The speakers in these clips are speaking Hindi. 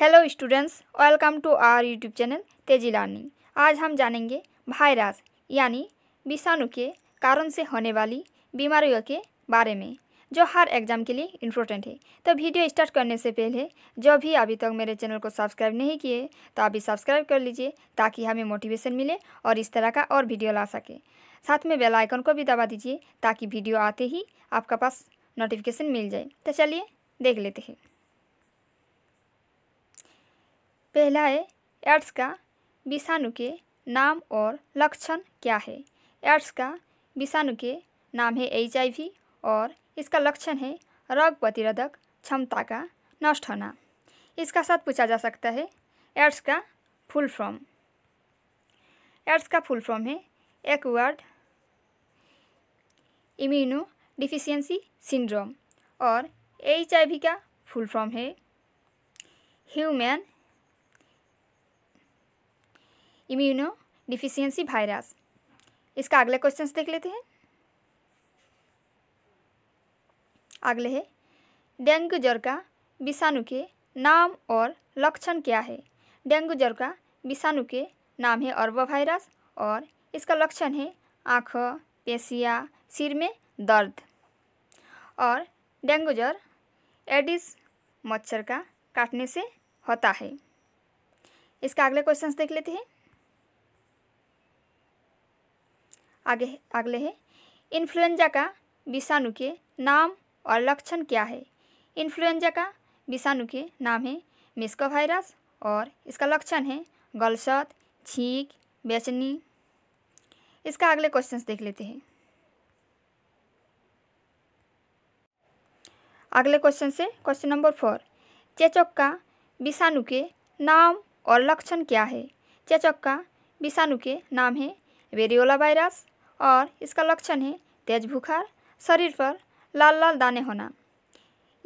hello students welcome to our YouTube channel Teji learning आज हम जानेंगे वायरस यानी विषाणु के कारण से होने वाली बीमारियों के बारे में जो हर एग्ज़ाम के लिए इम्पोर्टेंट है तो वीडियो स्टार्ट करने से पहले जो भी अभी तक मेरे चैनल को सब्सक्राइब नहीं किए तो अभी सब्सक्राइब कर लीजिए ताकि हमें मोटिवेशन मिले और इस तरह का और वीडियो ला सके साथ में बेल आइकन को भी दबा दीजिए ताकि वीडियो आते ही आपका पास नोटिफिकेशन मिल जाए तो चलिए देख लेते हैं पहला है एड्स का विषाणु के नाम और लक्षण क्या है एड्स का विषाणु के नाम है एच और इसका लक्षण है रोग प्रतिरोधक क्षमता का नष्ट होना इसका साथ पूछा जा सकता है एड्स का फुल फॉर्म एड्स का फुल फॉर्म है एक्वर्ड इम्यूनो डिफिशियंसी सिंड्रोम और एच का फुल फॉर्म है ह्यूमन इम्यूनो डिफिशियंसी वायरस इसका अगला क्वेश्चन देख लेते हैं अगले है डेंगू ज्वर का विषाणु के नाम और लक्षण क्या है डेंगू ज्वर का विषाणु के नाम है अर्बो वायरस और इसका लक्षण है आँख पेशिया सिर में दर्द और डेंगू ज्वर एडिस मच्छर का काटने से होता है इसका अगले क्वेश्चन देख लेते हैं आगे अगले है इन्फ्लुएंजा का विषाणु के नाम और लक्षण क्या है इन्फ्लुएंजा का विषाणु के नाम है मिस्को वायरस और इसका लक्षण है गलसत छींक बेचनी इसका अगले क्वेश्चंस देख लेते हैं अगले क्वेश्चन से क्वेश्चन नंबर फोर चेचक का विषाणु के नाम और लक्षण क्या है चेचक का विषाणु के नाम है वेरियोला वायरस और इसका लक्षण है तेज बुखार शरीर पर लाल लाल दाने होना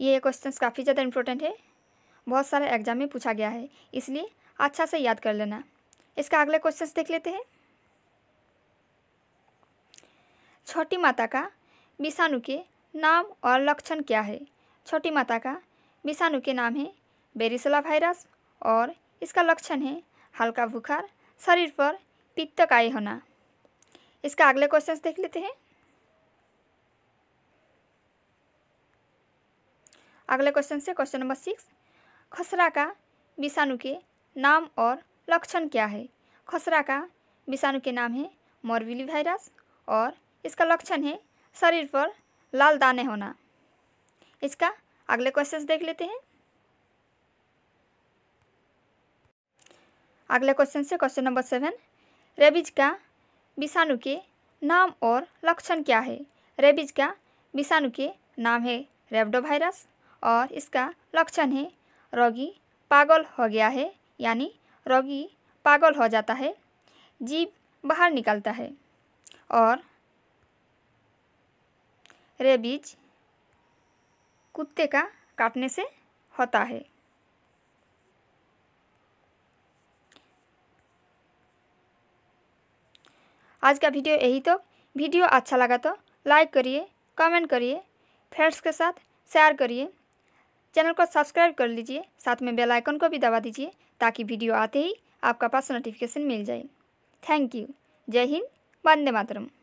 ये क्वेश्चन काफ़ी ज़्यादा इम्पोर्टेंट है बहुत सारे एग्जाम में पूछा गया है इसलिए अच्छा से याद कर लेना इसका अगले क्वेश्चन देख लेते हैं छोटी माता का विषाणु के नाम और लक्षण क्या है छोटी माता का विषाणु के नाम है बेरिसला वायरस और इसका लक्षण है हल्का बुखार शरीर पर पित्त काय होना इसका अगले क्वेश्चन देख लेते हैं अगले क्वेश्चन से क्वेश्चन नंबर सिक्स खसरा का विषाणु के नाम और लक्षण क्या है खसरा का विषाणु के नाम है मोरविली वायरस और इसका लक्षण है शरीर पर लाल दाने होना इसका अगले क्वेश्चन देख लेते हैं अगले क्वेश्चन से क्वेश्चन नंबर सेवन रेबीज का विषाणु के नाम और लक्षण क्या है रेबीज का विषाणु के नाम है रेबडोवायरस और इसका लक्षण है रोगी पागल हो गया है यानी रोगी पागल हो जाता है जीव बाहर निकलता है और रेबीज कुत्ते का काटने से होता है आज का वीडियो यही तो वीडियो अच्छा लगा तो लाइक करिए कमेंट करिए फ्रेंड्स के साथ शेयर करिए चैनल को सब्सक्राइब कर लीजिए साथ में बेल आइकन को भी दबा दीजिए ताकि वीडियो आते ही आपका पास नोटिफिकेशन मिल जाए थैंक यू जय हिंद वंदे मातरम